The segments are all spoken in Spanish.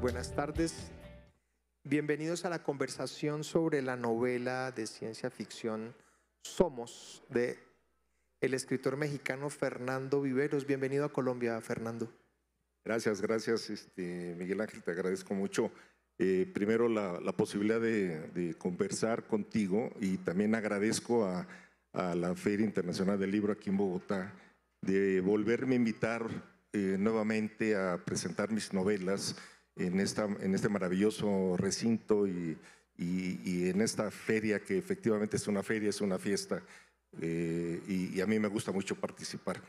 buenas tardes. Bienvenidos a la conversación sobre la novela de ciencia ficción Somos de el escritor mexicano Fernando Viveros. Bienvenido a Colombia, Fernando. Gracias, gracias, este, Miguel Ángel, te agradezco mucho. Eh, primero la, posibilidad de, conversar contigo y también agradezco a, la Feria Internacional del Libro aquí en Bogotá de volverme a invitar eh, nuevamente a presentar mis novelas en, esta, en este maravilloso recinto y, y, en esta feria que efectivamente es una feria, es una fiesta eh, y, a mí me gusta mucho participar.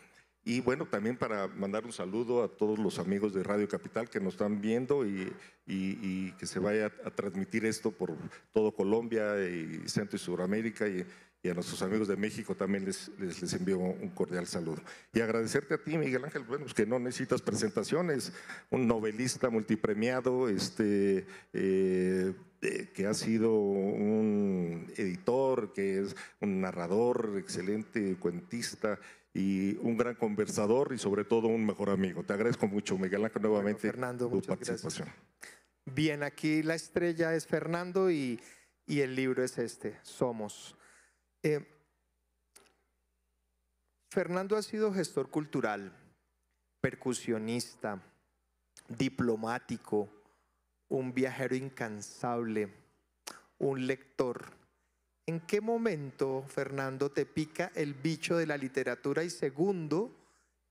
Y bueno, también para mandar un saludo a todos los amigos de Radio Capital que nos están viendo y, y que se vaya a transmitir esto por todo Colombia y Centro y Sudamérica y, y a nuestros amigos de México también les, les, envío un cordial saludo. Y agradecerte a ti, Miguel Ángel, que no necesitas presentaciones, un novelista multipremiado, este, eh, eh, que ha sido un editor, que es un narrador, excelente cuentista y un gran conversador y sobre todo un mejor amigo. Te agradezco mucho, Miguel Ángel, nuevamente tu participación. Bien, aquí la estrella es Fernando y, y el libro es este, Somos. Eh, Fernando ha sido gestor cultural, percusionista, diplomático, un viajero incansable, un lector. ¿En qué momento, Fernando, te pica el bicho de la literatura y segundo,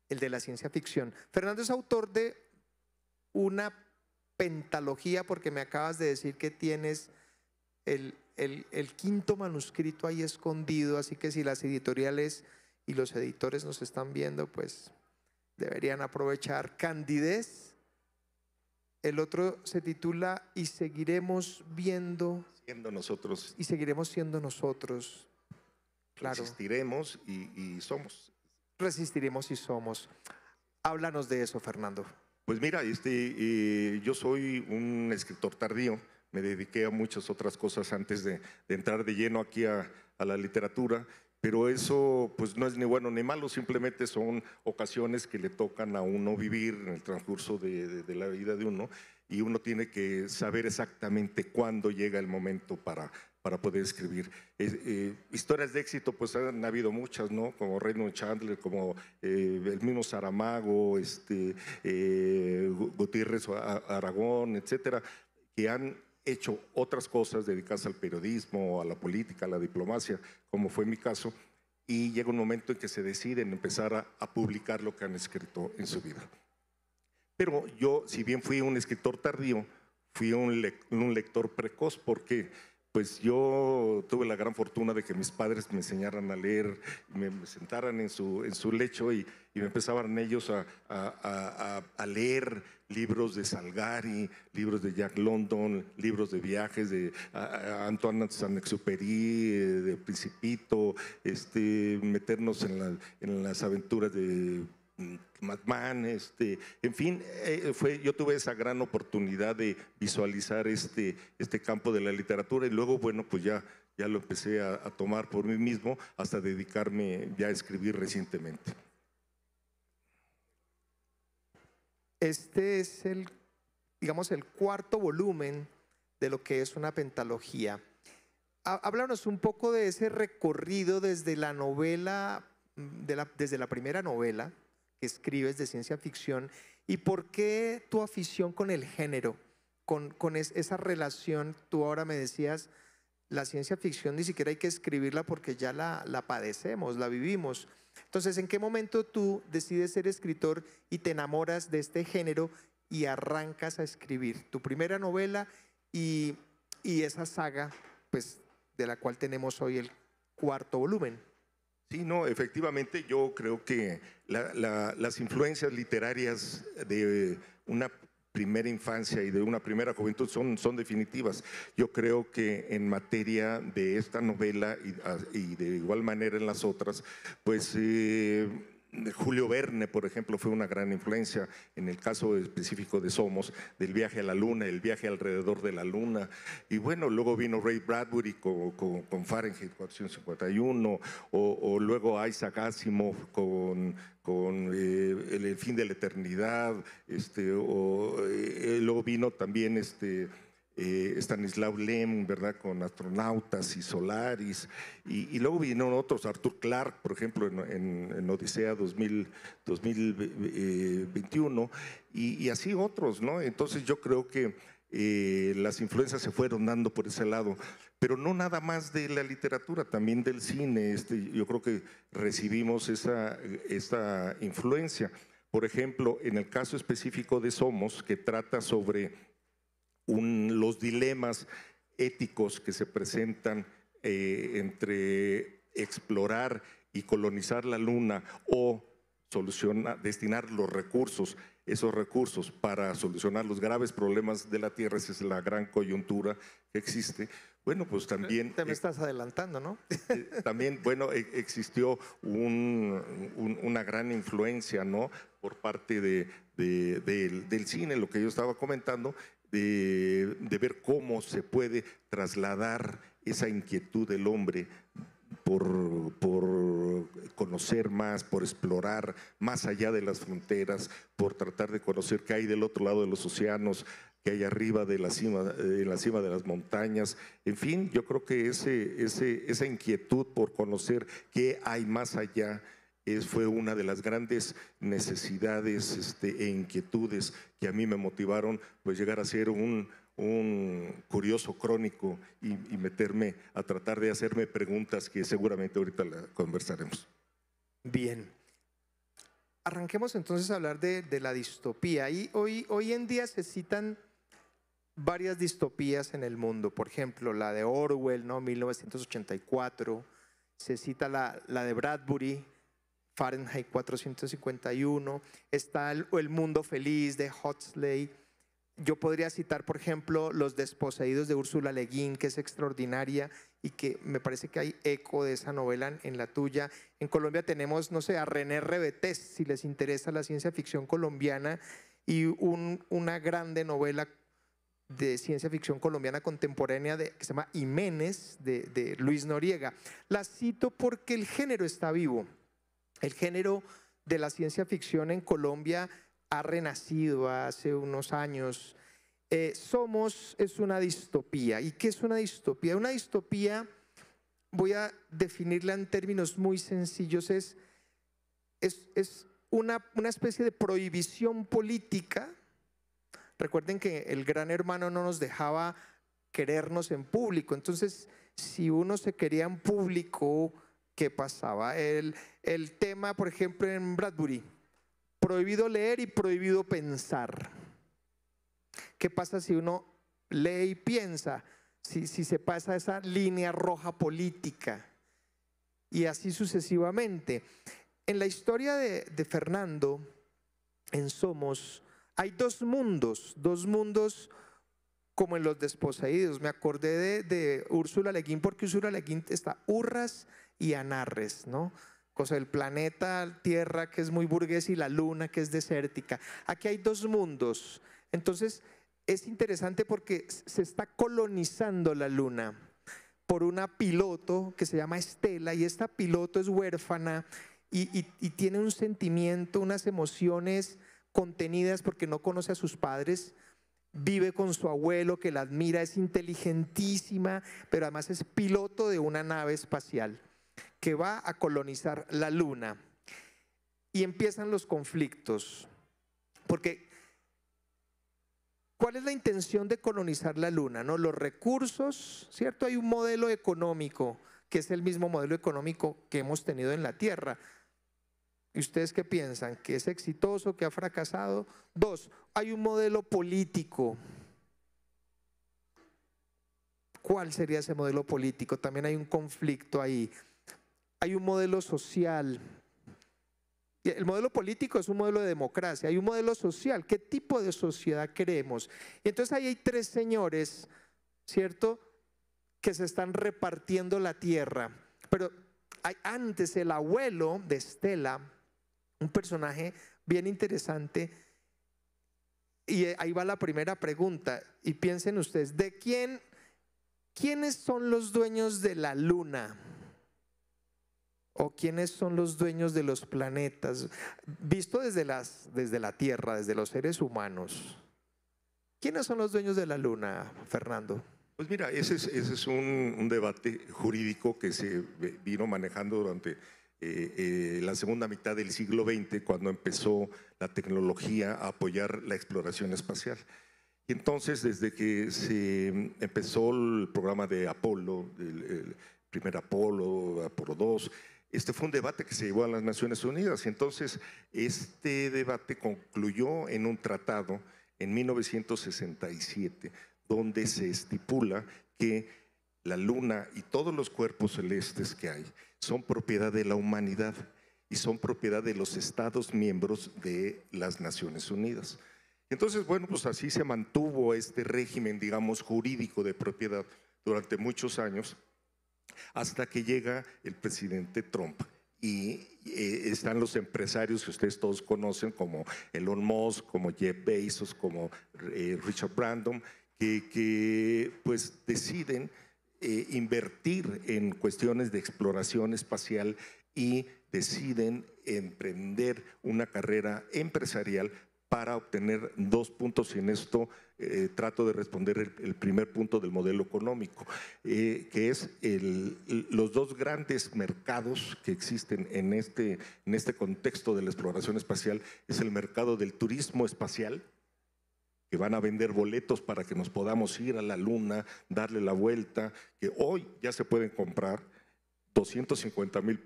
el de la ciencia ficción? Fernando es autor de una pentalogía, porque me acabas de decir que tienes el el, quinto manuscrito ahí escondido, así que si las editoriales y los editores nos están viendo, pues deberían aprovechar candidez. El otro se titula Y seguiremos viendo. Siendo nosotros. Y seguiremos siendo nosotros. Resistiremos y, somos. Resistiremos y somos. Háblanos de eso, Fernando. Pues mira, este, eh, yo soy un escritor tardío me dediqué a muchas otras cosas antes de, entrar de lleno aquí a, la literatura, pero eso pues no es ni bueno ni malo, simplemente son ocasiones que le tocan a uno vivir en el transcurso de, la vida de uno y uno tiene que saber exactamente cuándo llega el momento para, para poder escribir. Eh, historias de éxito, pues han habido muchas, ¿no? Como Raymond Chandler, como eh, el mismo Saramago, este, eh, Gutiérrez Aragón, etcétera, que han hecho otras cosas, dedicarse al periodismo, a la política, a la diplomacia, como fue mi caso, y llega un momento en que se deciden empezar a, publicar lo que han escrito en su vida. Pero yo, si bien fui un escritor tardío, fui un, lector precoz porque pues yo tuve la gran fortuna de que mis padres me enseñaran a leer, me, sentaran en su, en su lecho y, me empezaban ellos a, a, a leer libros de Salgari, libros de Jack London, libros de viajes de Antoine Saint-Exupéry, eh, de Principito, este, meternos en, las aventuras de mm, Madman, este, en fin, eh, fue, yo tuve esa gran oportunidad de visualizar este, este, campo de la literatura y luego, bueno, pues ya, ya lo empecé a tomar por mí mismo hasta dedicarme ya a escribir recientemente. Este es el, digamos, el cuarto volumen de lo que es una pentalogía. Háblanos un poco de ese recorrido desde la novela, mm, desde la primera novela que escribes de ciencia ficción y por qué tu afición con el género, con, esa relación, tú ahora me decías, la ciencia ficción ni siquiera hay que escribirla porque ya la padecemos, la vivimos. Entonces, ¿en qué momento tú decides ser escritor y te enamoras de este género y arrancas a escribir tu primera novela y, esa saga, pues, de la cual tenemos hoy el cuarto volumen? Sí, no, efectivamente yo creo que las influencias literarias de una primera infancia y de una primera juventud son, son definitivas. Yo creo que en materia de esta novela y, de igual manera en las otras, pues... Eh, Julio Verne, por ejemplo, fue una gran influencia en el caso específico de Somos, del viaje a la luna, el viaje alrededor de la luna. Y bueno, luego vino Ray Bradbury con, con, con Fahrenheit 451, o, luego Isaac Asimov con, eh, el, fin de la eternidad, este, o, eh, luego vino también este, eh, Stanislaw Lem, ¿verdad? Con astronautas y Solaris. Y, luego vinieron otros, Arthur Clark, por ejemplo, en, en, Odisea 2021, eh, y, así otros, ¿no? Entonces yo creo que eh, las influencias se fueron dando por ese lado, pero no nada más de la literatura, también del cine. Este, yo creo que recibimos esa, esa influencia. Por ejemplo, en el caso específico de Somos, que trata sobre los dilemas éticos que se presentan eh, entre explorar y colonizar la luna o solucionar, destinar los recursos, esos recursos para solucionar los graves problemas de la Tierra, esa es la gran coyuntura que existe. Bueno, pues también... Te me estás adelantando, ¿no? Eh, también, bueno, e, existió una gran influencia, ¿no? Por parte de, del, cine, lo que yo estaba comentando, de, ver cómo se puede trasladar esa inquietud del hombre por, por, conocer más, por explorar más allá de las fronteras, por tratar de conocer qué hay del otro lado de los océanos, qué hay arriba de la cima en la cima de las montañas. En fin, yo creo que ese, ese, esa inquietud por conocer qué hay más allá es, fue una de las grandes necesidades este, e inquietudes que a mí me motivaron pues llegar a ser un, curioso crónico y, meterme a tratar de hacerme preguntas que seguramente ahorita la conversaremos. Bien. Arranquemos entonces a hablar de, la distopía. Y hoy, en día se citan varias distopías en el mundo. Por ejemplo, la de Orwell, ¿no? 1984. Se cita la de Bradbury, Fahrenheit 451, está el, Mundo Feliz de Huxley. Yo podría citar, por ejemplo, Los Desposeídos de Úrsula Le Guin, que es extraordinaria y que me parece que hay eco de esa novela en, la tuya. En Colombia tenemos, no sé, a René Rebetés, si les interesa la ciencia ficción colombiana, y una grande novela de ciencia ficción colombiana contemporánea de, que se llama Jiménez, de Luis Noriega. La cito porque el género está vivo. El género de la ciencia ficción en Colombia ha renacido hace unos años. Eh, Somos es una distopía. ¿Y qué es una distopía? Una distopía, voy a definirla en términos muy sencillos, es, es, una, una especie de prohibición política. Recuerden que el gran hermano no nos dejaba querernos en público. Entonces, si uno se quería en público, ¿Qué pasaba. El, tema, por ejemplo, en Bradbury, prohibido leer y prohibido pensar. ¿Qué pasa si uno lee y piensa? Si, se pasa esa línea roja política y así sucesivamente. En la historia de, Fernando, en Somos, hay dos mundos, dos mundos como en los desposeídos. Me acordé de, de Úrsula Leguín porque Úrsula Leguín está Urras y Anarres, ¿no? Cosa del planeta Tierra que es muy burgués y la luna que es desértica. Aquí hay dos mundos. Entonces, es interesante porque se está colonizando la luna por una piloto que se llama Estela y esta piloto es huérfana y, y, tiene un sentimiento, unas emociones contenidas porque no conoce a sus padres, vive con su abuelo que la admira, es inteligentísima, pero además es piloto de una nave espacial que va a colonizar la luna. Y empiezan los conflictos, porque ¿cuál es la intención de colonizar la luna? No, los recursos, ¿cierto? Hay un modelo económico que es el mismo modelo económico que hemos tenido en la Tierra. ¿Y ustedes qué piensan? ¿Que es exitoso? ¿Que ha fracasado? Dos, hay un modelo político. ¿Cuál sería ese modelo político? También hay un conflicto ahí hay un modelo social. El modelo político es un modelo de democracia, hay un modelo social. ¿Qué tipo de sociedad queremos? Y entonces ahí hay tres señores, ¿cierto? Que se están repartiendo la tierra. Pero hay, antes el abuelo de Estela, un personaje bien interesante, y ahí va la primera pregunta. Y piensen ustedes, ¿de quién, quiénes son los dueños de la luna? o quiénes son los dueños de los planetas, visto desde, las, desde la Tierra, desde los seres humanos. ¿Quiénes son los dueños de la Luna, Fernando? Pues mira, ese es, ese es un, debate jurídico que se vino manejando durante eh, eh, la segunda mitad del siglo XX, cuando empezó la tecnología a apoyar la exploración espacial. Y entonces, desde que se empezó el programa de Apolo, el, primer Apolo, Apolo II, este fue un debate que se llevó a las Naciones Unidas. Entonces, este debate concluyó en un tratado en 1967, donde se estipula que la luna y todos los cuerpos celestes que hay son propiedad de la humanidad y son propiedad de los estados miembros de las Naciones Unidas. Entonces, bueno, pues así se mantuvo este régimen, digamos, jurídico de propiedad durante muchos años hasta que llega el presidente Trump y eh, están los empresarios que ustedes todos conocen, como Elon Musk, como Jeff Bezos, como eh, Richard Brandon, que, pues deciden eh, invertir en cuestiones de exploración espacial y deciden emprender una carrera empresarial para obtener dos puntos y en esto eh, trato de responder el, primer punto del modelo económico, eh, que es los dos grandes mercados que existen en este, en este contexto de la exploración espacial, es el mercado del turismo espacial, que van a vender boletos para que nos podamos ir a la luna, darle la vuelta, que hoy ya se pueden comprar, 250 mil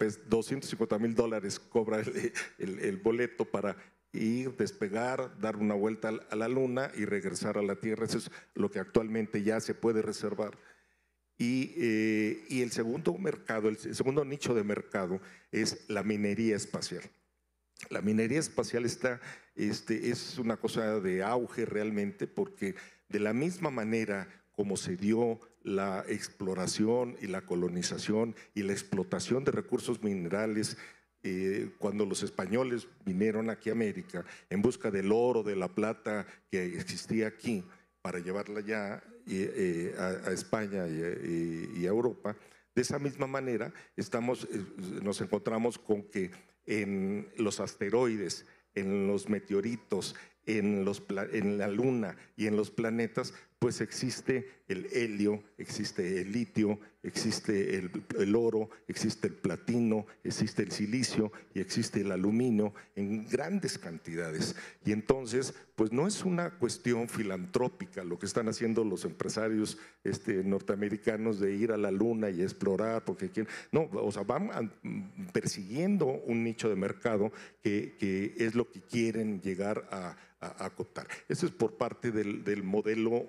dólares cobra el, boleto para ir, despegar, dar una vuelta a la Luna y regresar a la Tierra. Eso es lo que actualmente ya se puede reservar. Y, eh, el segundo mercado, el segundo nicho de mercado es la minería espacial. La minería espacial está, este, es una cosa de auge realmente porque de la misma manera como se dio la exploración y la colonización y la explotación de recursos minerales eh, cuando los españoles vinieron aquí a América en busca del oro, de la plata que existía aquí, para llevarla ya eh, a, España y, a Europa. De esa misma manera, estamos, eh, nos encontramos con que en los asteroides, en los meteoritos, en, los, en la luna y en los planetas, pues existe el helio, existe el litio, existe el, oro, existe el platino, existe el silicio y existe el aluminio en grandes cantidades. Y entonces, pues no es una cuestión filantrópica lo que están haciendo los empresarios este, norteamericanos de ir a la luna y explorar, porque quieren, no, o sea, van mm, persiguiendo un nicho de mercado que, es lo que quieren llegar a, a, acotar. Eso es por parte del, del modelo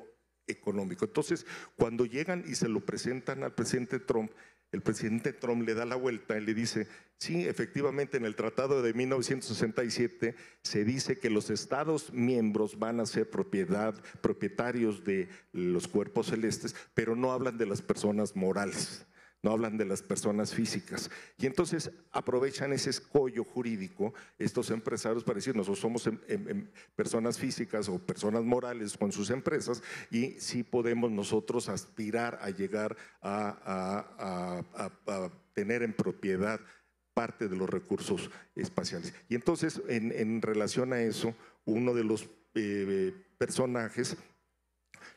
económico. Entonces, cuando llegan y se lo presentan al presidente Trump, el presidente Trump le da la vuelta y le dice, sí, efectivamente en el tratado de 1967 se dice que los estados miembros van a ser propiedad, propietarios de los cuerpos celestes, pero no hablan de las personas morales no hablan de las personas físicas. Y entonces aprovechan ese escollo jurídico estos empresarios para decir, nosotros somos em, em, em, personas físicas o personas morales con sus empresas y sí podemos nosotros aspirar a llegar a, tener en propiedad parte de los recursos espaciales. Y entonces, en, relación a eso, uno de los eh, personajes,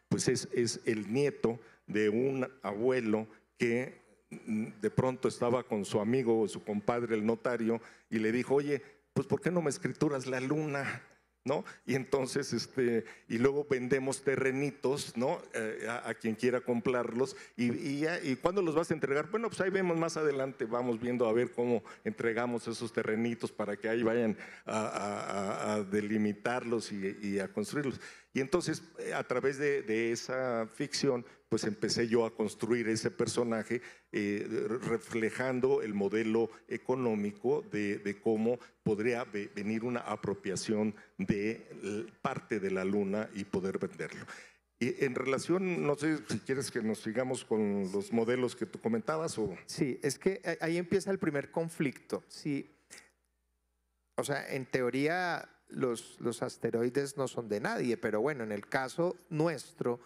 pues es, es el nieto de un abuelo que Mm, de pronto estaba con su amigo o su compadre, el notario, y le dijo, oye, pues ¿por qué no me escrituras la luna? ¿No? Y entonces, este, y luego vendemos terrenitos, ¿no? Eh, a, quien quiera comprarlos. Y, y, cuándo los vas a entregar? Bueno, pues ahí vemos más adelante, vamos viendo a ver cómo entregamos esos terrenitos para que ahí vayan a, delimitarlos y, a construirlos. Y entonces, eh, a través de esa ficción, pues empecé yo a construir ese personaje eh, reflejando el modelo económico de, cómo podría venir una apropiación de parte de la luna y poder venderlo. Y en relación, no sé si quieres que nos sigamos con los modelos que tú comentabas o... Sí, es que ahí empieza el primer conflicto. Sí, o sea, en teoría los, los asteroides no son de nadie, pero bueno, en el caso nuestro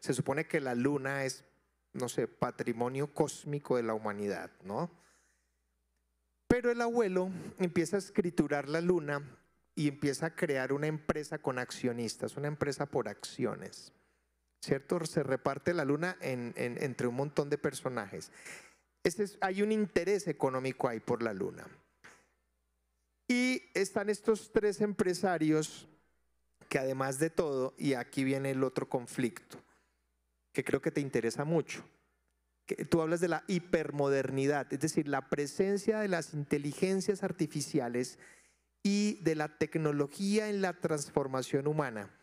se supone que la luna es, no sé, patrimonio cósmico de la humanidad, ¿no? Pero el abuelo empieza a escriturar la luna y empieza a crear una empresa con accionistas, una empresa por acciones. ¿Cierto? Se reparte la luna entre un montón de personajes. hay un interés económico ahí por la luna. Y están estos tres empresarios que además de todo, y aquí viene el otro conflicto, que creo que te interesa mucho. tú hablas de la hipermodernidad, es decir, la presencia de las inteligencias artificiales y de la tecnología en la transformación humana.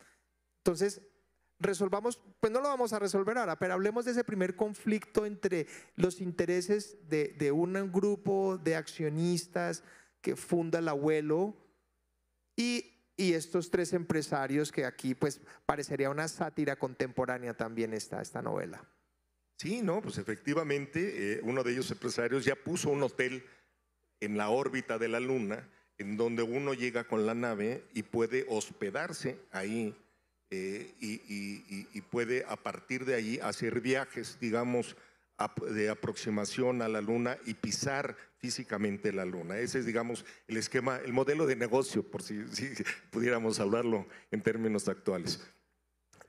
Entonces, resolvamos, pues no lo vamos a resolver ahora, pero hablemos de ese primer conflicto entre los intereses de, de un grupo de accionistas que funda el abuelo y y estos tres empresarios que aquí pues parecería una sátira contemporánea también está esta novela. Sí, no, pues efectivamente eh, uno de ellos empresarios ya puso un hotel en la órbita de la luna en donde uno llega con la nave y puede hospedarse ahí eh, y, puede a partir de ahí hacer viajes, digamos, de aproximación a la luna y pisar físicamente la luna. Ese es, digamos, el esquema, el modelo de negocio, por si, pudiéramos hablarlo en términos actuales.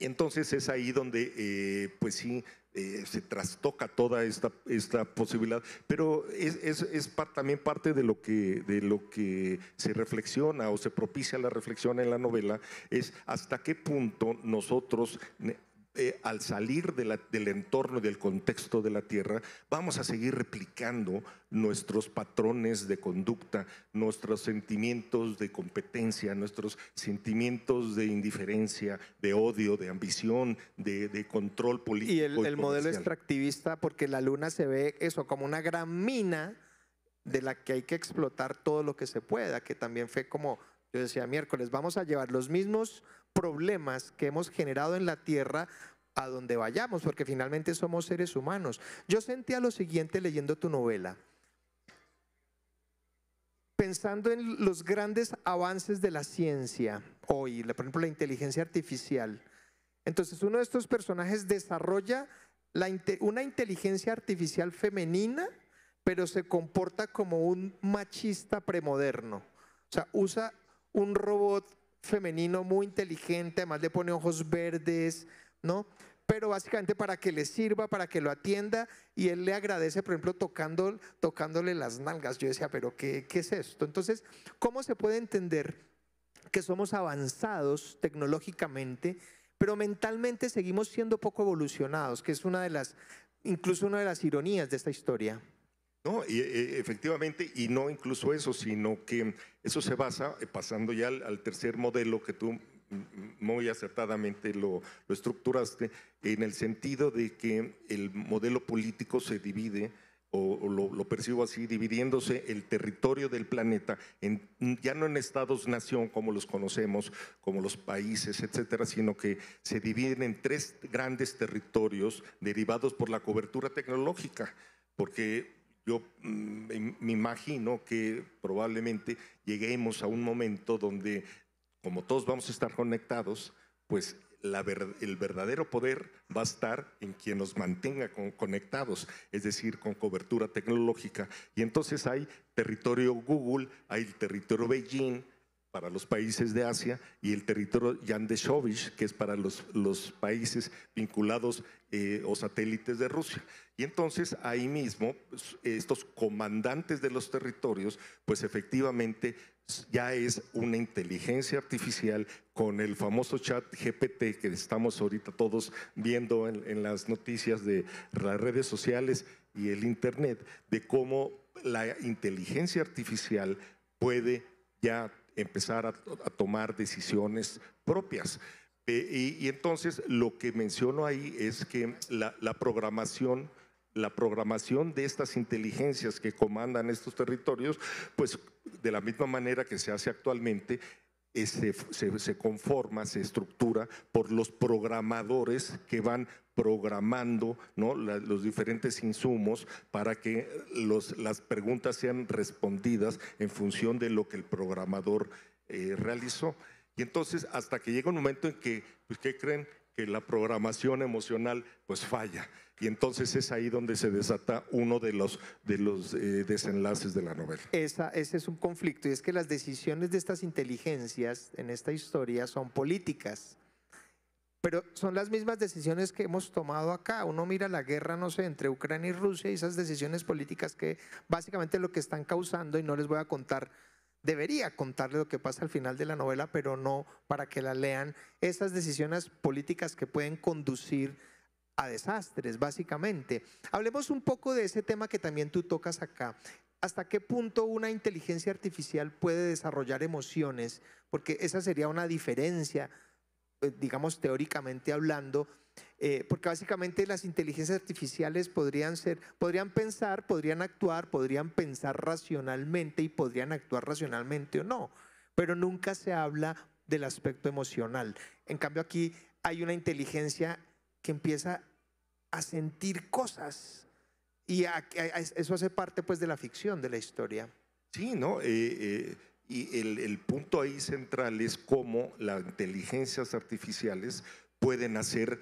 Entonces es ahí donde, eh, pues sí, eh, se trastoca toda esta, esta posibilidad, pero es, también parte de lo, que, de lo que se reflexiona o se propicia la reflexión en la novela, es hasta qué punto nosotros eh, al salir del entorno del contexto de la Tierra, vamos a seguir replicando nuestros patrones de conducta, nuestros sentimientos de competencia, nuestros sentimientos de indiferencia, de odio, de ambición, de, control político. Y el, y el modelo extractivista, porque la luna se ve eso como una gran mina de la que hay que explotar todo lo que se pueda, que también fue como yo decía miércoles, vamos a llevar los mismos problemas que hemos generado en la Tierra a donde vayamos, porque finalmente somos seres humanos. Yo sentía lo siguiente leyendo tu novela, pensando en los grandes avances de la ciencia hoy, por ejemplo, la inteligencia artificial. Entonces uno de estos personajes desarrolla la, una inteligencia artificial femenina, pero se comporta como un machista premoderno. O sea, usa un robot femenino muy inteligente, además le pone ojos verdes, ¿no? Pero básicamente para que le sirva, para que lo atienda y él le agradece, por ejemplo, tocándole las nalgas. Yo decía, pero qué, es esto? Entonces, ¿cómo se puede entender que somos avanzados tecnológicamente, pero mentalmente seguimos siendo poco evolucionados? Que es una de las, incluso una de las ironías de esta historia. No, y, eh, eh, efectivamente, y no incluso eso, sino que eso se basa, eh, pasando ya al, al tercer modelo que tú muy acertadamente lo, estructuraste, en el sentido de que el modelo político se divide, o, lo, percibo así, dividiéndose el territorio del planeta, en, ya no en estados-nación como los conocemos, como los países, etcétera, sino que se dividen en tres grandes territorios derivados por la cobertura tecnológica, porque yo mm, me imagino que probablemente lleguemos a un momento donde como todos vamos a estar conectados, pues el verdadero poder va a estar en quien nos mantenga conectados, es decir, con cobertura tecnológica. Y entonces hay territorio Google, hay el territorio Beijing para los países de Asia y el territorio Yandeshovich, que es para los, países vinculados eh, o satélites de Rusia. Y entonces ahí mismo pues, estos comandantes de los territorios, pues efectivamente ya es una inteligencia artificial con el famoso chat GPT que estamos ahorita todos viendo en, las noticias de las redes sociales y el Internet, de cómo la inteligencia artificial puede ya empezar a, tomar decisiones propias. Eh, y, entonces lo que menciono ahí es que la, la programación la programación de estas inteligencias que comandan estos territorios, pues de la misma manera que se hace actualmente, se, conforma, se estructura por los programadores que van programando los diferentes insumos para que las preguntas sean respondidas en función de lo que el programador eh, realizó. Y entonces hasta que llega un momento en que, pues, ¿qué creen? Que la programación emocional pues falla. Y entonces es ahí donde se desata uno de los, de los eh, desenlaces de la novela. Esa, ese es un conflicto y es que las decisiones de estas inteligencias en esta historia son políticas. Pero son las mismas decisiones que hemos tomado acá. Uno mira la guerra, no sé, entre Ucrania y Rusia y esas decisiones políticas que básicamente lo que están causando, y no les voy a contar, debería contarle lo que pasa al final de la novela, pero no para que la lean, esas decisiones políticas que pueden conducir a desastres, básicamente. Hablemos un poco de ese tema que también tú tocas acá. ¿Hasta qué punto una inteligencia artificial puede desarrollar emociones? Porque esa sería una diferencia, eh, digamos teóricamente hablando, eh, porque básicamente las inteligencias artificiales podrían ser, podrían pensar, podrían actuar, podrían pensar racionalmente y podrían actuar racionalmente o no, pero nunca se habla del aspecto emocional. En cambio aquí hay una inteligencia que empieza a sentir cosas. Y eso hace parte pues de la ficción, de la historia. Sí, ¿no? Eh, eh, y el, punto ahí central es cómo las inteligencias artificiales pueden hacer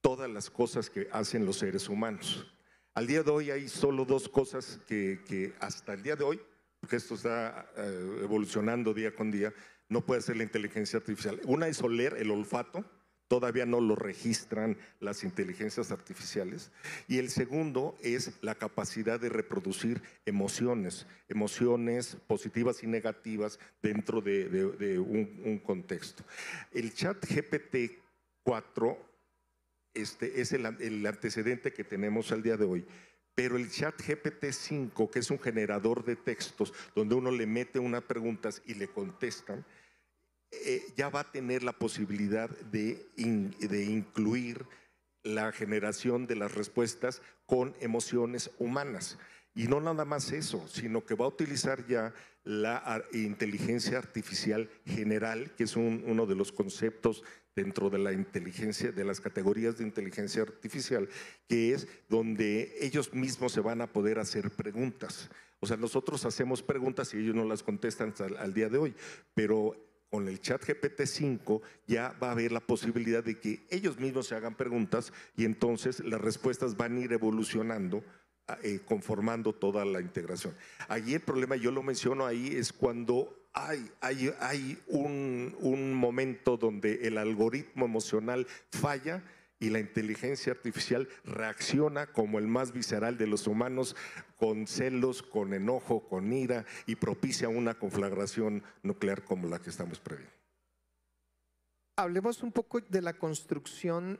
todas las cosas que hacen los seres humanos. Al día de hoy hay solo dos cosas que, hasta el día de hoy, porque esto está eh, evolucionando día con día, no puede hacer la inteligencia artificial. Una es oler el olfato, todavía no lo registran las inteligencias artificiales. Y el segundo es la capacidad de reproducir emociones, emociones positivas y negativas dentro de, un, contexto. El chat GPT-4 este, es el, el antecedente que tenemos al día de hoy. Pero el chat GPT-5, que es un generador de textos, donde uno le mete unas preguntas y le contestan, eh, ya va a tener la posibilidad de, de incluir la generación de las respuestas con emociones humanas. Y no nada más eso, sino que va a utilizar ya la inteligencia artificial general, que es uno de los conceptos dentro de la inteligencia, de las categorías de inteligencia artificial, que es donde ellos mismos se van a poder hacer preguntas. O sea, nosotros hacemos preguntas y ellos no las contestan hasta al día de hoy, pero con el chat GPT-5 ya va a haber la posibilidad de que ellos mismos se hagan preguntas y entonces las respuestas van a ir evolucionando ah, eh, conformando toda la integración. Allí el problema, yo lo menciono ahí, es cuando hay, hay, hay un, un momento donde el algoritmo emocional falla y la inteligencia artificial reacciona como el más visceral de los humanos, con celos, con enojo, con ira y propicia una conflagración nuclear como la que estamos previendo. Hablemos un poco de la construcción,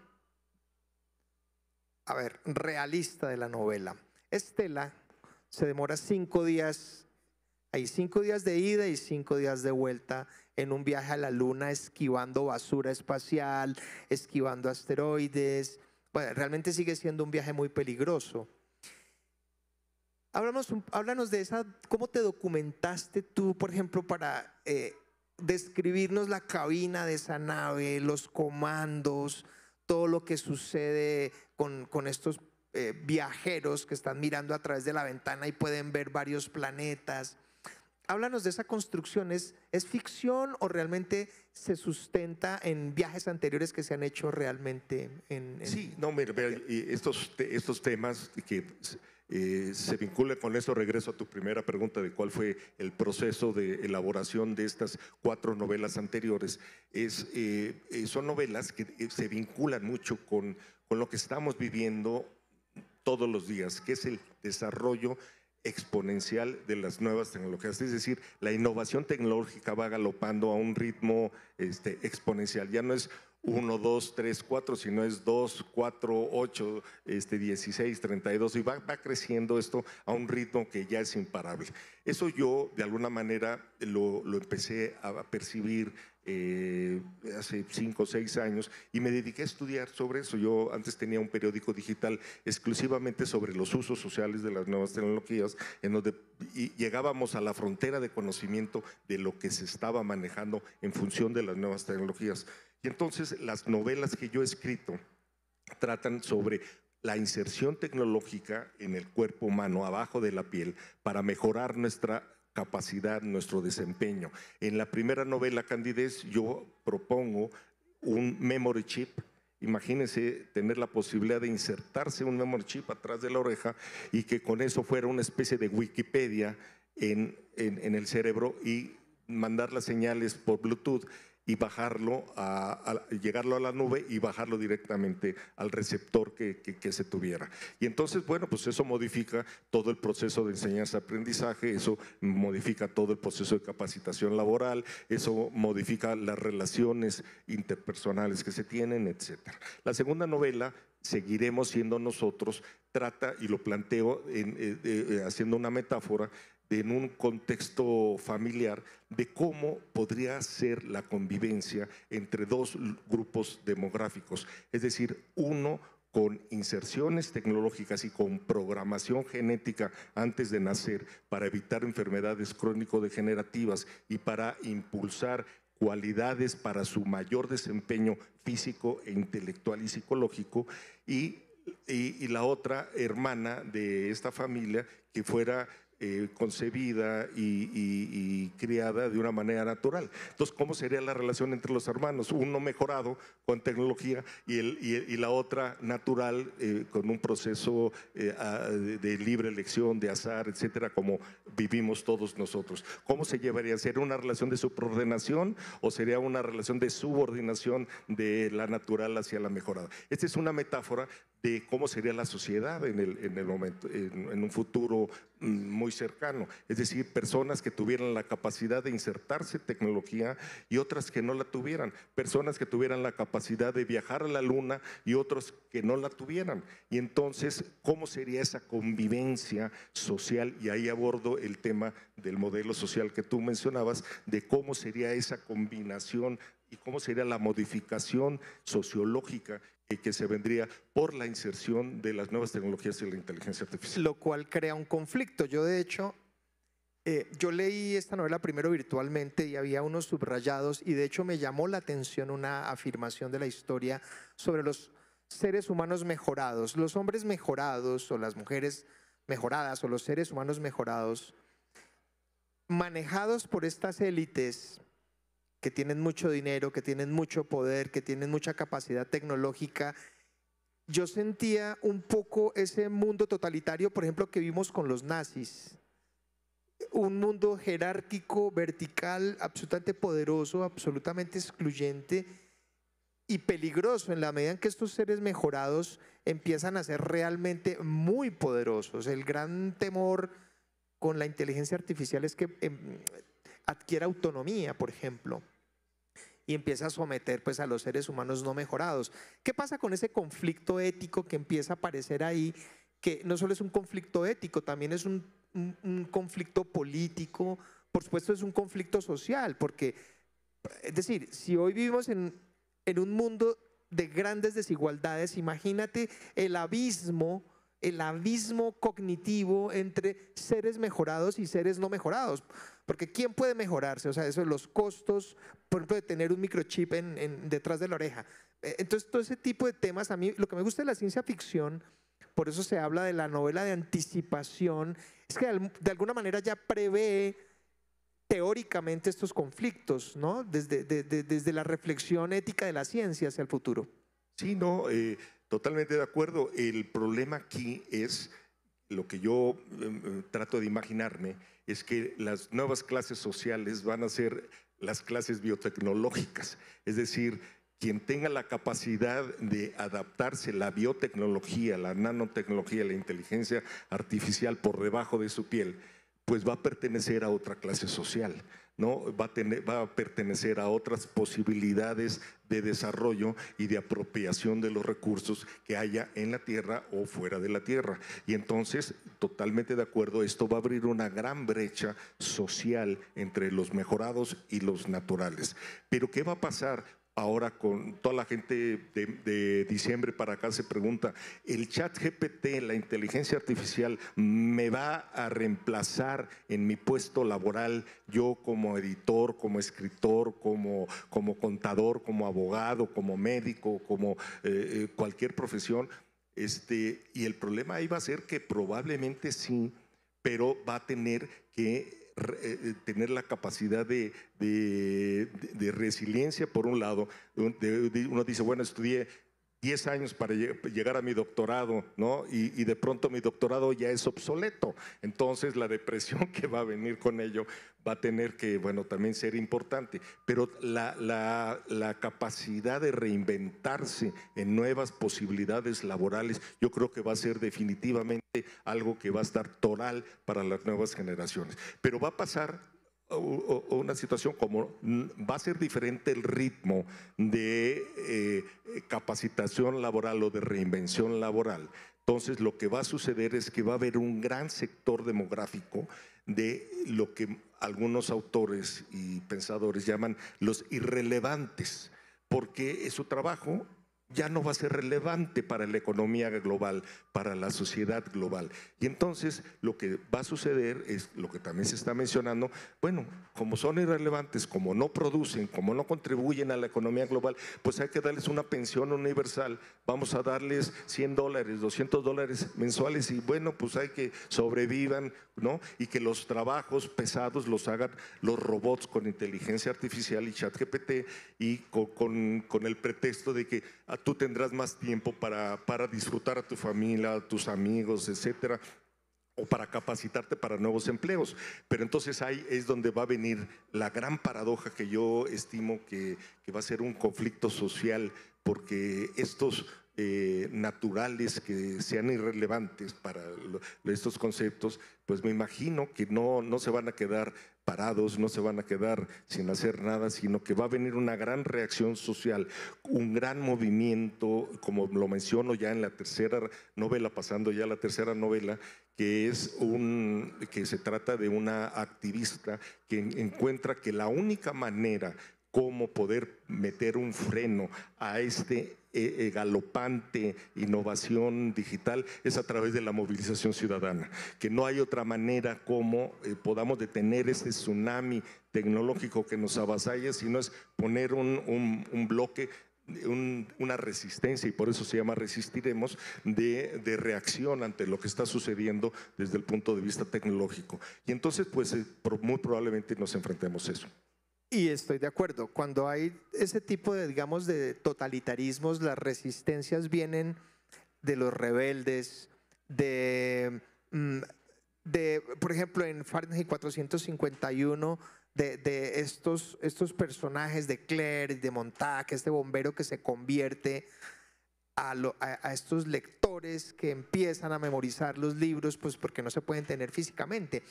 a ver, realista de la novela. Estela se demora cinco días, hay cinco días de ida y cinco días de vuelta en un viaje a la luna esquivando basura espacial, esquivando asteroides. Bueno, realmente sigue siendo un viaje muy peligroso. Háblanos, háblanos de esa, ¿cómo te documentaste tú, por ejemplo, para eh, describirnos la cabina de esa nave, los comandos, todo lo que sucede con, estos eh, viajeros que están mirando a través de la ventana y pueden ver varios planetas? háblanos de esa construcción. ¿Es, ficción o realmente se sustenta en viajes anteriores que se han hecho realmente? En, Sí, no, estos, estos temas que eh, se vinculan con eso, regreso a tu primera pregunta de cuál fue el proceso de elaboración de estas cuatro novelas anteriores. Es, eh, eh, son novelas que se vinculan mucho con, con lo que estamos viviendo todos los días, que es el desarrollo exponencial de las nuevas tecnologías. Es decir, la innovación tecnológica va galopando a un ritmo este, exponencial. Ya no es 1, 2, 3, 4, no es 2, 4, 8, este, 16, 32, y va, va creciendo esto a un ritmo que ya es imparable. Eso yo, de alguna manera, lo, empecé a percibir eh, hace cinco o seis años y me dediqué a estudiar sobre eso. Yo antes tenía un periódico digital exclusivamente sobre los usos sociales de las nuevas tecnologías, en donde llegábamos a la frontera de conocimiento de lo que se estaba manejando en función de las nuevas tecnologías. Y entonces las novelas que yo he escrito tratan sobre la inserción tecnológica en el cuerpo humano, abajo de la piel, para mejorar nuestra capacidad, nuestro desempeño. En la primera novela, Candidez, yo propongo un memory chip. Imagínense tener la posibilidad de insertarse un memory chip atrás de la oreja y que con eso fuera una especie de Wikipedia en, en el cerebro y mandar las señales por Bluetooth y bajarlo, a, llegarlo a la nube y bajarlo directamente al receptor que, se tuviera. Y entonces, bueno, pues eso modifica todo el proceso de enseñanza-aprendizaje, eso modifica todo el proceso de capacitación laboral, eso modifica las relaciones interpersonales que se tienen, etc. La segunda novela, Seguiremos siendo nosotros, trata, y lo planteo eh, eh, eh, haciendo una metáfora, en un contexto familiar de cómo podría ser la convivencia entre dos grupos demográficos, es decir, uno con inserciones tecnológicas y con programación genética antes de nacer para evitar enfermedades crónico-degenerativas y para impulsar cualidades para su mayor desempeño físico e intelectual y psicológico, y, y la otra hermana de esta familia que fuera eh, concebida y, criada de una manera natural. Entonces, ¿cómo sería la relación entre los hermanos? Uno mejorado con tecnología y, la otra natural eh, con un proceso eh, de libre elección, de azar, etcétera, como vivimos todos nosotros. ¿Cómo se llevaría? ¿Sería una relación de subordinación o sería una relación de subordinación de la natural hacia la mejorada? Esta es una metáfora de cómo sería la sociedad en, el, momento, en, un futuro mm, muy cercano. Es decir, personas que tuvieran la capacidad de insertarse tecnología y otras que no la tuvieran. Personas que tuvieran la capacidad de viajar a la luna y otros que no la tuvieran. Y entonces, ¿cómo sería esa convivencia social? Y ahí abordo el tema del modelo social que tú mencionabas, de cómo sería esa combinación y cómo sería la modificación sociológica que, se vendría por la inserción de las nuevas tecnologías y la inteligencia artificial. Lo cual crea un conflicto. Yo de hecho, eh, yo leí esta novela primero virtualmente y había unos subrayados y de hecho me llamó la atención una afirmación de la historia sobre los seres humanos mejorados, los hombres mejorados o las mujeres mejoradas o los seres humanos mejorados, manejados por estas élites que tienen mucho dinero, que tienen mucho poder, que tienen mucha capacidad tecnológica. Yo sentía un poco ese mundo totalitario, por ejemplo, que vimos con los nazis. Un mundo jerárquico, vertical, absolutamente poderoso, absolutamente excluyente y peligroso en la medida en que estos seres mejorados empiezan a ser realmente muy poderosos. El gran temor con la inteligencia artificial es que em, adquiera autonomía, por ejemplo, y empieza a someter pues a los seres humanos no mejorados. ¿Qué pasa con ese conflicto ético que empieza a aparecer ahí? Que no solo es un conflicto ético, también es un, conflicto político, por supuesto es un conflicto social, porque es decir, si hoy vivimos en, en un mundo de grandes desigualdades, imagínate el abismo el abismo cognitivo entre seres mejorados y seres no mejorados. Porque ¿quién puede mejorarse? O sea, eso, los costos, por ejemplo, de tener un microchip en, detrás de la oreja. E, entonces, todo ese tipo de temas, a mí lo que me gusta de la ciencia ficción, por eso se habla de la novela de anticipación, es que de alguna manera ya prevé teóricamente estos conflictos, ¿no? Desde, desde la reflexión ética de la ciencia hacia el futuro. Sí, no. Eh, Totalmente de acuerdo. El problema aquí es lo que yo em, em, trato de imaginarme es que las nuevas clases sociales van a ser las clases biotecnológicas, es decir, quien tenga la capacidad de adaptarse la biotecnología, la nanotecnología, la inteligencia artificial por debajo de su piel, pues va a pertenecer a otra clase social. ¿no? Va, a tener, va a pertenecer a otras posibilidades de desarrollo y de apropiación de los recursos que haya en la tierra o fuera de la tierra. Y entonces, totalmente de acuerdo, esto va a abrir una gran brecha social entre los mejorados y los naturales. Pero ¿qué va a pasar ahora con toda la gente de, diciembre para acá se pregunta, ¿el chat GPT, la inteligencia artificial, me va a reemplazar en mi puesto laboral yo como editor, como escritor, como, como contador, como abogado, como médico, como eh, eh, cualquier profesión? Este, y el problema ahí va a ser que probablemente sí, pero va a tener que eh, eh, tener la capacidad de, de, resiliencia, por un lado. uno dice, bueno, estudié 10 años para llegar a mi doctorado, ¿no? Y, de pronto mi doctorado ya es obsoleto. Entonces la depresión que va a venir con ello va a tener que, bueno, también ser importante. Pero la, la capacidad de reinventarse en nuevas posibilidades laborales, yo creo que va a ser definitivamente algo que va a estar toral para las nuevas generaciones. Pero va a pasar una situación como mm, va a ser diferente el ritmo de eh, capacitación laboral o de reinvención laboral. Entonces lo que va a suceder es que va a haber un gran sector demográfico de lo que algunos autores y pensadores llaman los irrelevantes, porque su trabajo ya no va a ser relevante para la economía global, para la sociedad global. Y entonces lo que va a suceder es lo que también se está mencionando, bueno, como son irrelevantes, como no producen, como no contribuyen a la economía global, pues hay que darles una pensión universal, vamos a darles 100 dólares, 200 dólares mensuales y bueno, pues hay que sobrevivan, ¿no? Y que los trabajos pesados los hagan los robots con inteligencia artificial y chat GPT y con el pretexto de que tú tendrás más tiempo para, para disfrutar a tu familia, a tus amigos, etcétera, o para capacitarte para nuevos empleos. Pero entonces ahí es donde va a venir la gran paradoja que yo estimo que, que va a ser un conflicto social, porque estos eh, naturales que sean irrelevantes para estos conceptos, pues me imagino que no, no se van a quedar parados, no se van a quedar sin hacer nada, sino que va a venir una gran reacción social, un gran movimiento, como lo menciono ya en la tercera novela, pasando ya a la tercera novela, que es un que se trata de una activista que encuentra que la única manera como poder meter un freno a este eh, eh, galopante innovación digital es a través de la movilización ciudadana, que no hay otra manera como eh, podamos detener ese tsunami tecnológico que nos avasalla, sino es poner un, bloque una resistencia, y por eso se llama resistiremos, de, reacción ante lo que está sucediendo desde el punto de vista tecnológico. Y entonces, pues muy probablemente nos enfrentemos a eso. Y estoy de acuerdo, cuando hay ese tipo de, digamos, de totalitarismos, las resistencias vienen de los rebeldes, de, mm, de por ejemplo, en Fahrenheit 451, de, estos, estos personajes de Claire, de Montag, este bombero que se convierte a, a, a estos lectores que empiezan a memorizar los libros, pues porque no se pueden tener físicamente.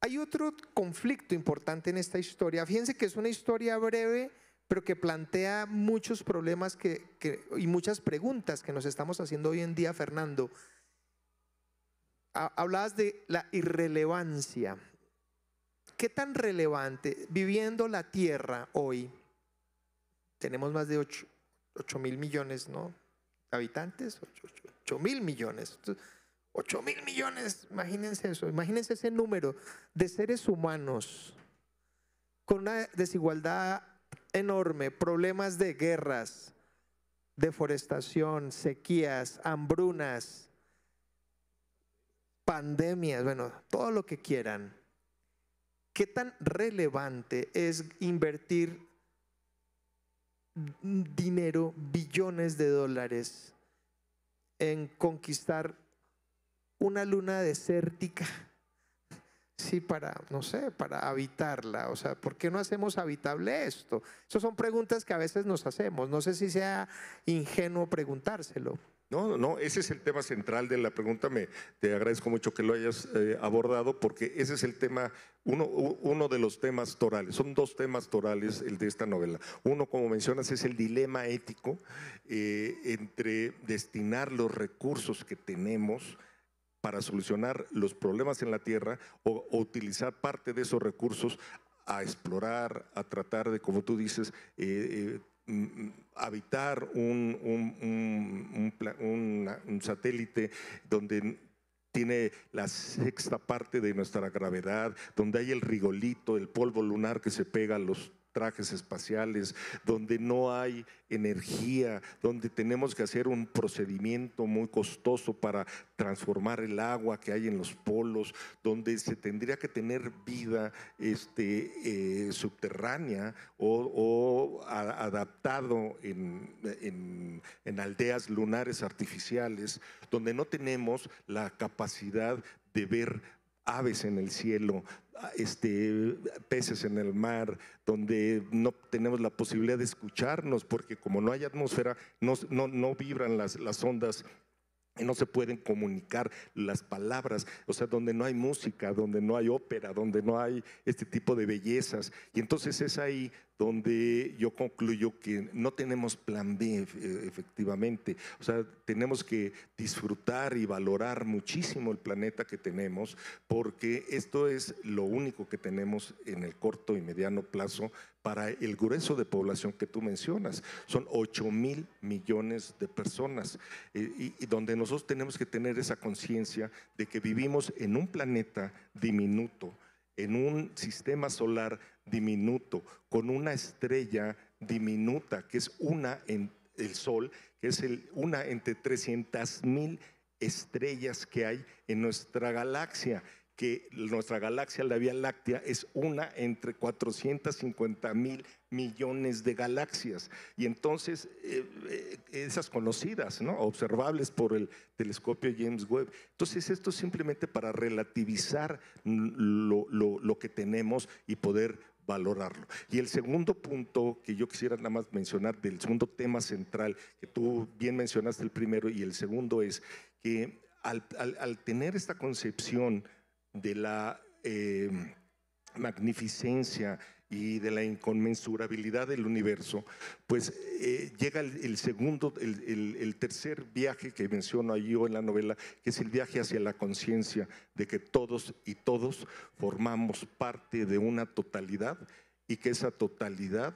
Hay otro conflicto importante en esta historia. Fíjense que es una historia breve, pero que plantea muchos problemas y muchas preguntas que nos estamos haciendo hoy en día, Fernando. Hablabas de la irrelevancia. ¿Qué tan relevante viviendo la Tierra hoy? Tenemos más de 8, mil millones, ¿no? Habitantes, 8, mil millones. 8 mil millones, imagínense eso, imagínense ese número de seres humanos con una desigualdad enorme, problemas de guerras, deforestación, sequías, hambrunas, pandemias, bueno, todo lo que quieran. ¿Qué tan relevante es invertir dinero, billones de dólares en conquistar una luna desértica. Sí, para, no sé, para habitarla. O sea, ¿por qué no hacemos habitable esto? Esas son preguntas que a veces nos hacemos. No sé si sea ingenuo preguntárselo. No, no, ese es el tema central de la pregunta. Me, te agradezco mucho que lo hayas eh, abordado porque ese es el tema, uno, de los temas torales. Son dos temas torales el de esta novela. Uno, como mencionas, es el dilema ético eh, entre destinar los recursos que tenemos para solucionar los problemas en la tierra o, utilizar parte de esos recursos a explorar, a tratar de, como tú dices, eh, eh, mm, mm, habitar un, un satélite donde tiene la sexta parte de nuestra gravedad, donde hay el rigolito, el polvo lunar que se pega a los trajes espaciales, donde no hay energía, donde tenemos que hacer un procedimiento muy costoso para transformar el agua que hay en los polos, donde se tendría que tener vida este, eh, subterránea o, adaptado en, en aldeas lunares artificiales, donde no tenemos la capacidad de ver aves en el cielo, este, peces en el mar, donde no tenemos la posibilidad de escucharnos, porque como no hay atmósfera, no, vibran las, las ondas no se pueden comunicar las palabras, o sea, donde no hay música, donde no hay ópera, donde no hay este tipo de bellezas. Y entonces es ahí donde yo concluyo que no tenemos plan B e, efectivamente. O sea, tenemos que disfrutar y valorar muchísimo el planeta que tenemos, porque esto es lo único que tenemos en el corto y mediano plazo para el grueso de población que tú mencionas. Son 8 mil millones de personas, eh, y, y donde nosotros tenemos que tener esa conciencia de que vivimos en un planeta diminuto, en un sistema solar diminuto, con una estrella diminuta, que es una en el Sol, que es una entre 300 mil estrellas que hay en nuestra galaxia, que nuestra galaxia, la Vía Láctea, es una entre 450 mil millones de galaxias. Y entonces, eh, eh, esas conocidas, ¿no? observables por el telescopio James Webb. Entonces, esto es simplemente para relativizar lo, lo que tenemos y poder valorarlo. Y el segundo punto que yo quisiera nada más mencionar, del segundo tema central, que tú bien mencionaste el primero, y el segundo es que al, tener esta concepción de la eh, magnificencia, y de la inconmensurabilidad del universo, pues eh, llega el, segundo, el, tercer viaje que menciono ahí yo en la novela, que es el viaje hacia la conciencia de que todos y todos formamos parte de una totalidad y que esa totalidad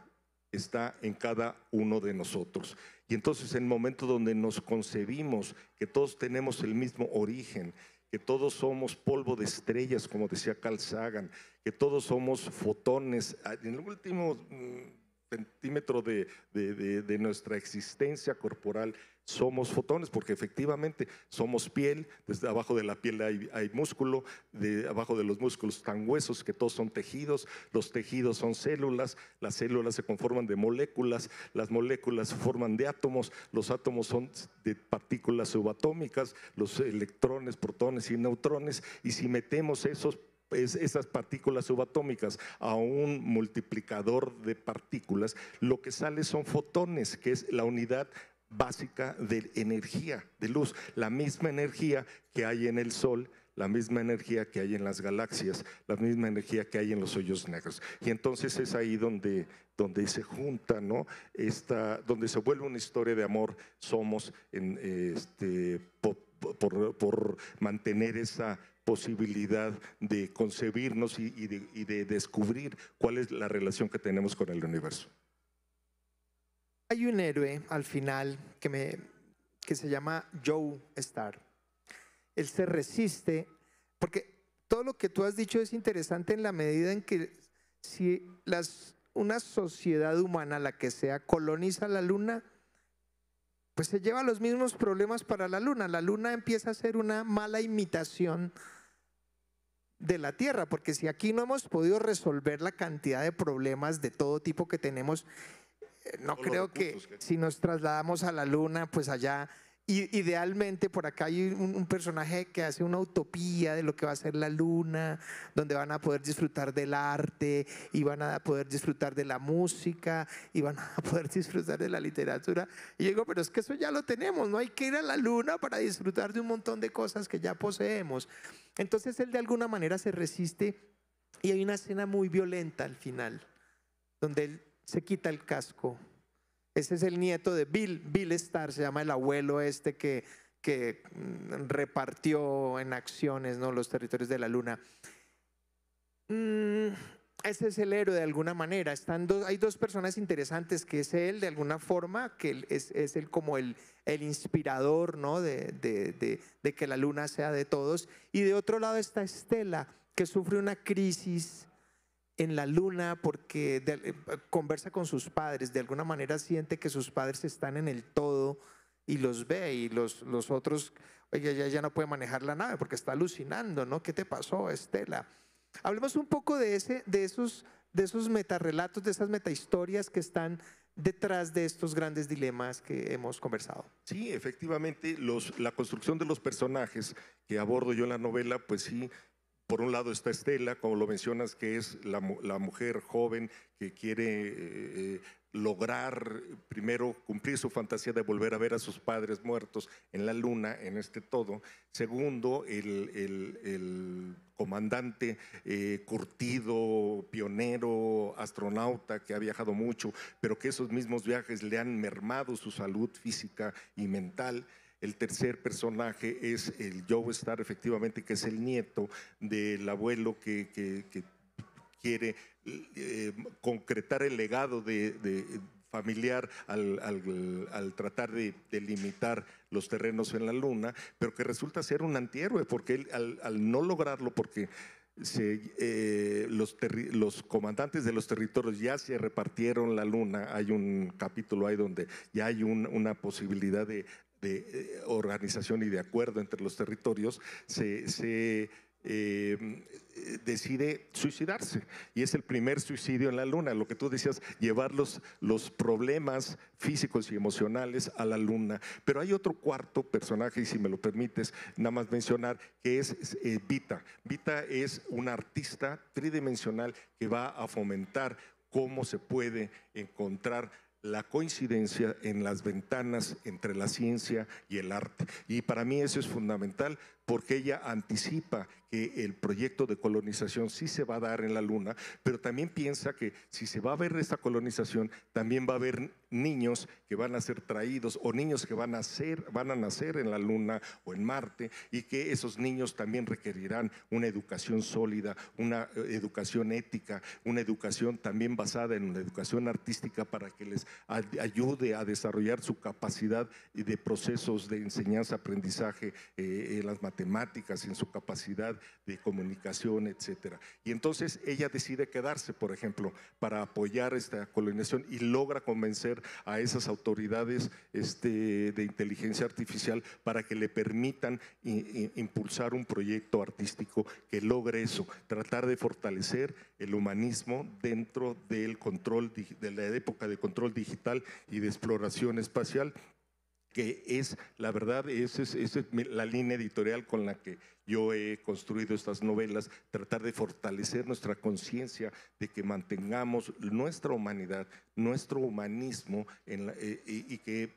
está en cada uno de nosotros. Y entonces en el momento donde nos concebimos que todos tenemos el mismo origen, que todos somos polvo de estrellas, como decía Carl Sagan, que todos somos fotones. Ah, en el último mm, centímetro de, de nuestra existencia corporal somos fotones, porque efectivamente somos piel, desde abajo de la piel hay, músculo, de abajo de los músculos están huesos, que todos son tejidos, los tejidos son células, las células se conforman de moléculas, las moléculas se forman de átomos, los átomos son de partículas subatómicas, los electrones, protones y neutrones, y si metemos esos esas partículas subatómicas a un multiplicador de partículas, lo que sale son fotones, que es la unidad básica de energía, de luz, la misma energía que hay en el Sol, la misma energía que hay en las galaxias, la misma energía que hay en los hoyos negros. Y entonces es ahí donde, donde se junta, ¿no? donde se vuelve una historia de amor, somos en, este, por, mantener esa posibilidad de concebirnos y de descubrir cuál es la relación que tenemos con el universo. Hay un héroe al final que, me, que se llama Joe Star. Él se resiste, porque todo lo que tú has dicho es interesante en la medida en que si las, una sociedad humana, la que sea, coloniza la luna, pues se lleva los mismos problemas para la luna. La luna empieza a ser una mala imitación de la Tierra, porque si aquí no hemos podido resolver la cantidad de problemas de todo tipo que tenemos eh, no creo que, si nos trasladamos a la luna, pues allá, idealmente por acá hay un, personaje que hace una utopía de lo que va a ser la luna, donde van a poder disfrutar del arte, y van a poder disfrutar de la música, y van a poder disfrutar de la literatura. Y digo, pero es que eso ya lo tenemos, no hay que ir a la luna para disfrutar de un montón de cosas que ya poseemos. Entonces él de alguna manera se resiste y hay una escena muy violenta al final, donde él se quita el casco. Ese es el nieto de Bill, Bill Starr, se llama el abuelo este que, que mm, repartió en acciones ¿no? los territorios de la luna. Mm, ese es el héroe de alguna manera. Están hay dos personas interesantes, que es él de alguna forma, que es, es él como el, el inspirador ¿no? de, de que la luna sea de todos. Y de otro lado está Estela, que sufre una crisis en la luna porque eh, conversa con sus padres, de alguna manera siente que sus padres están en el todo y los ve y los, los otros, oye, ya, ya no puede manejar la nave porque está alucinando, ¿no? ¿Qué te pasó, Estela? Hablemos un poco de, ese, de esos, de esos metarrelatos, de esas metahistorias que están detrás de estos grandes dilemas que hemos conversado. Sí, efectivamente, la construcción de los personajes que abordo yo en la novela, pues sí, por un lado está Estela, como lo mencionas, que es la, mujer joven que quiere eh, eh, lograr primero cumplir su fantasía de volver a ver a sus padres muertos en la luna, en este todo. Segundo, el, comandante eh, curtido, pionero, astronauta que ha viajado mucho, pero que esos mismos viajes le han mermado su salud física y mental. El tercer personaje es el Joe Star, efectivamente, que es el nieto del abuelo que, quiere eh, concretar el legado de, familiar al, tratar de, limitar los terrenos en la luna, pero que resulta ser un antihéroe, porque al, no lograrlo, porque eh, los, comandantes de los territorios ya se repartieron la luna, hay un capítulo ahí donde ya hay una posibilidad de de eh, organización y de acuerdo entre los territorios, se, eh, decide suicidarse. Y es el primer suicidio en la Luna. Lo que tú decías, llevar los, problemas físicos y emocionales a la Luna. Pero hay otro cuarto personaje, y si me lo permites, nada más mencionar, que es eh, Vita. Vita es un artista tridimensional que va a fomentar cómo se puede encontrar la coincidencia en las ventanas entre la ciencia y el arte. Y para mí eso es fundamental porque ella anticipa que el proyecto de colonización sí se va a dar en la Luna, pero también piensa que si se va a ver esta colonización, también va a haber niños que van a ser traídos o niños que van a, ser, van a nacer en la Luna o en Marte y que esos niños también requerirán una educación sólida, una eh, educación ética, una educación también basada en una educación artística para que les ayude a desarrollar su capacidad de procesos de enseñanza, aprendizaje eh, en las materias en su capacidad de comunicación, etcétera. Y entonces ella decide quedarse, por ejemplo, para apoyar esta colonización y logra convencer a esas autoridades este, de inteligencia artificial para que le permitan impulsar un proyecto artístico que logre eso, tratar de fortalecer el humanismo dentro del control de la época de control digital y de exploración espacial que es, la verdad, esa es, la línea editorial con la que yo he construido estas novelas, tratar de fortalecer nuestra conciencia de que mantengamos nuestra humanidad, nuestro humanismo en eh, y, y que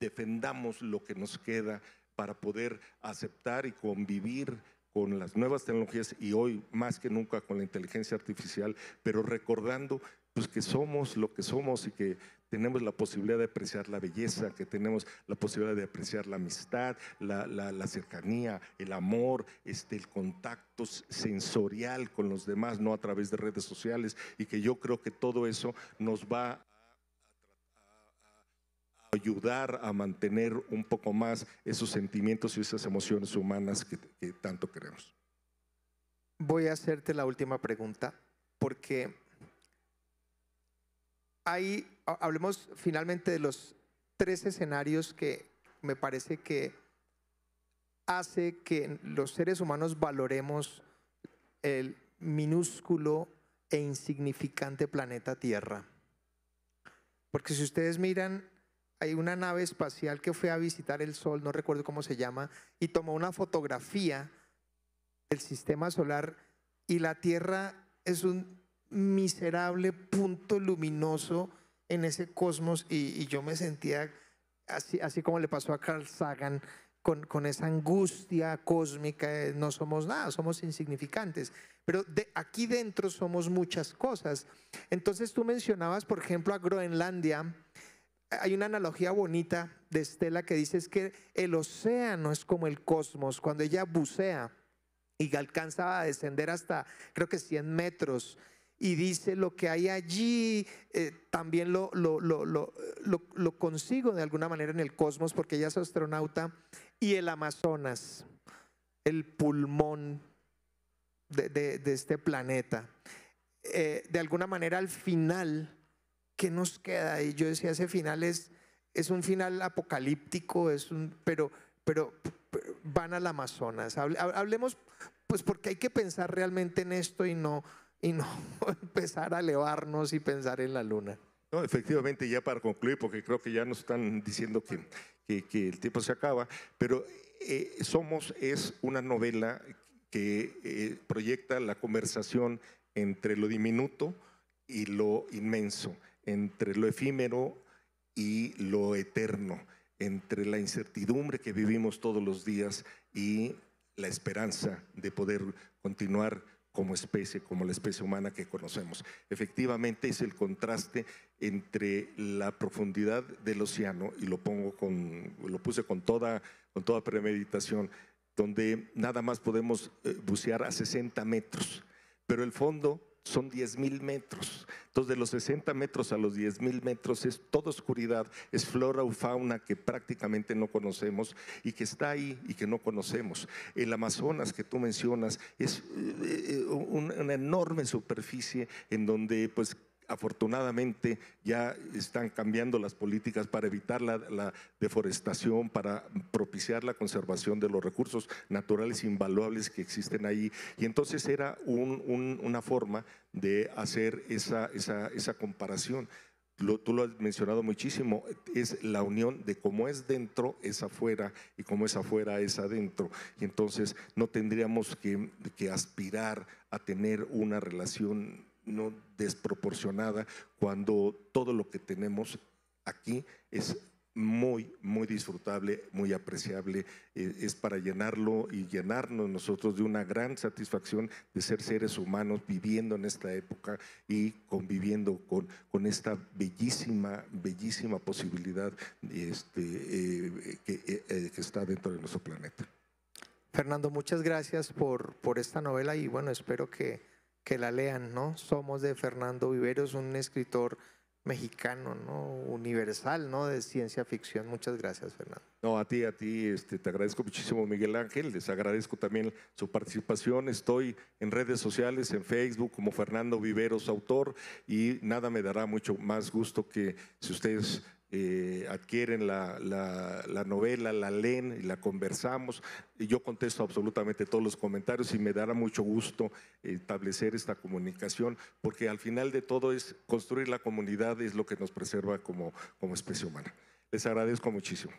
defendamos lo que nos queda para poder aceptar y convivir con las nuevas tecnologías y hoy más que nunca con la inteligencia artificial, pero recordando pues que somos lo que somos y que tenemos la posibilidad de apreciar la belleza, que tenemos la posibilidad de apreciar la amistad, la, cercanía, el amor, este, el contacto sensorial con los demás, no a través de redes sociales, y que yo creo que todo eso nos va a ayudar a mantener un poco más esos sentimientos y esas emociones humanas que tanto queremos. Voy a hacerte la última pregunta, porque hablemos finalmente de los tres escenarios que me parece que hace que los seres humanos valoremos el minúsculo e insignificante planeta Tierra. Porque si ustedes miran, hay una nave espacial que fue a visitar el Sol, no recuerdo cómo se llama, y tomó una fotografía del sistema solar y la Tierra es un miserable punto luminoso en ese cosmos y, yo me sentía así, así, como le pasó a Carl Sagan. Con, con esa angustia cósmica, no somos nada, somos insignificantes. Pero de aquí dentro somos muchas cosas. Entonces tú mencionabas, por ejemplo, a Groenlandia, hay una analogía bonita de Estela que dice es que el océano es como el cosmos, cuando ella bucea y alcanza a descender hasta creo que 100 metros y dice lo que hay allí, eh, también lo, lo, lo, lo, consigo de alguna manera en el cosmos porque ella es astronauta, y el Amazonas, el pulmón de, de, este planeta. Eh, de alguna manera al final, ¿qué nos queda? Y yo decía, ese final es, es un final apocalíptico, es un, pero, pero van al Amazonas. hablemos, pues porque hay que pensar realmente en esto y no y no empezar a elevarnos y pensar en la luna. No, efectivamente, ya para concluir, porque creo que ya nos están diciendo que, que, el tiempo se acaba, pero eh, Somos es una novela que eh, proyecta la conversación entre lo diminuto y lo inmenso, entre lo efímero y lo eterno, entre la incertidumbre que vivimos todos los días y la esperanza de poder continuar como especie, como la especie humana que conocemos. Efectivamente es el contraste entre la profundidad del océano, y lo, pongo con, lo puse con toda, con toda premeditación, donde nada más podemos eh, bucear a 60 metros, pero el fondo son 10 mil metros. Entonces, de los 60 metros a los 10 mil metros es toda oscuridad, es flora o fauna que prácticamente no conocemos y que está ahí y que no conocemos. El Amazonas que tú mencionas es eh, eh, una enorme superficie en donde pues afortunadamente ya están cambiando las políticas para evitar la, deforestación, para propiciar la conservación de los recursos naturales invaluables que existen ahí. Y entonces era una forma de hacer esa, comparación. Lo, tú lo has mencionado muchísimo, es la unión de cómo es dentro es afuera y cómo es afuera es adentro. Y entonces no tendríamos que aspirar a tener una relación no desproporcionada cuando todo lo que tenemos aquí es muy, muy disfrutable, muy apreciable. E, es para llenarlo y llenarnos nosotros de una gran satisfacción de ser seres humanos viviendo en esta época y conviviendo con, con esta bellísima, bellísima posibilidad este, eh, que, eh, eh, que, está dentro de nuestro planeta. Fernando, muchas gracias por, por esta novela y bueno, espero que que la lean, ¿no? Somos de Fernando Viveros, un escritor mexicano, ¿no? Universal, ¿no? De ciencia ficción. Muchas gracias, Fernando. No, a ti, a ti, este, te agradezco muchísimo, Miguel Ángel. Les agradezco también su participación. Estoy en redes sociales, en Facebook, como Fernando Viveros, autor, y nada me dará mucho más gusto que si ustedes eh, adquieren la, novela, la leen y la conversamos. Y yo contesto absolutamente todos los comentarios y me dará mucho gusto establecer esta comunicación, porque al final de todo es construir la comunidad, es lo que nos preserva como, como especie humana. Les agradezco muchísimo.